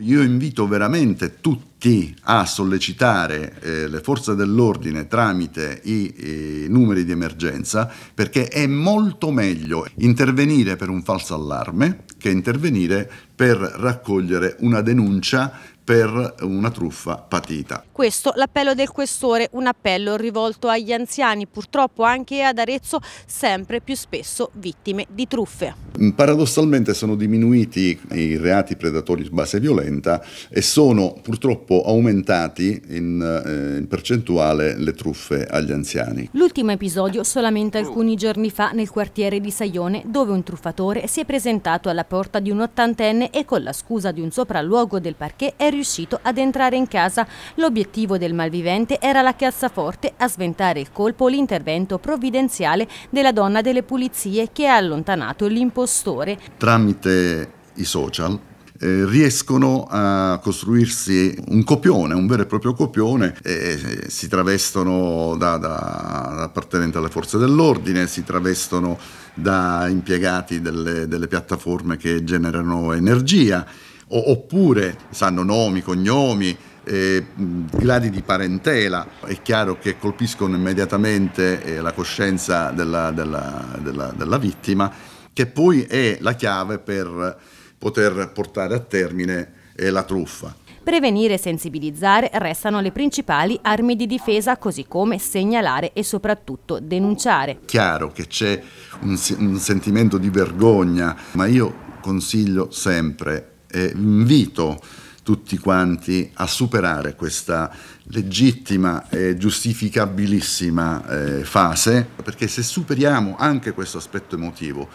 Io invito veramente tutti a sollecitare eh, le forze dell'ordine tramite i, i, numeri di emergenza perché è molto meglio intervenire per un falso allarme che intervenire per raccogliere una denuncia per una truffa patita. Questo l'appello del questore, un appello rivolto agli anziani, purtroppo anche ad Arezzo, sempre più spesso vittime di truffe. Paradossalmente sono diminuiti i reati predatori su base violenta e sono purtroppo aumentati in, eh, in percentuale le truffe agli anziani. L'ultimo episodio solamente alcuni giorni fa nel quartiere di Saione dove un truffatore si è presentato alla porta di un ottantenne e con la scusa di un sopralluogo del parquet è riuscito ad entrare in casa. L'obiettivo del malvivente era la cassaforte a sventare il colpo l'intervento provvidenziale della donna delle pulizie che ha allontanato l'impostazione impostore. Tramite i social eh, riescono a costruirsi un copione, un vero e proprio copione, eh, si travestono da, da, appartenenti alle forze dell'ordine, si travestono da impiegati delle, delle piattaforme che generano energia, o, oppure sanno nomi, cognomi, eh, gradi di parentela, è chiaro che colpiscono immediatamente eh, la coscienza della, della, della, della vittima che poi è la chiave per poter portare a termine eh, la truffa. Prevenire e sensibilizzare restano le principali armi di difesa, così come segnalare e soprattutto denunciare. Chiaro che c'è un, un sentimento di vergogna, ma io consiglio sempre e eh, invito tutti quanti a superare questa legittima e giustificabilissima eh, fase, perché se superiamo anche questo aspetto emotivo,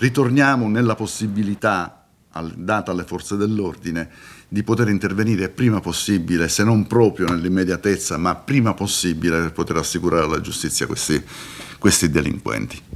ritorniamo nella possibilità data alle forze dell'ordine di poter intervenire prima possibile, se non proprio nell'immediatezza, ma prima possibile per poter assicurare alla giustizia questi, questi delinquenti.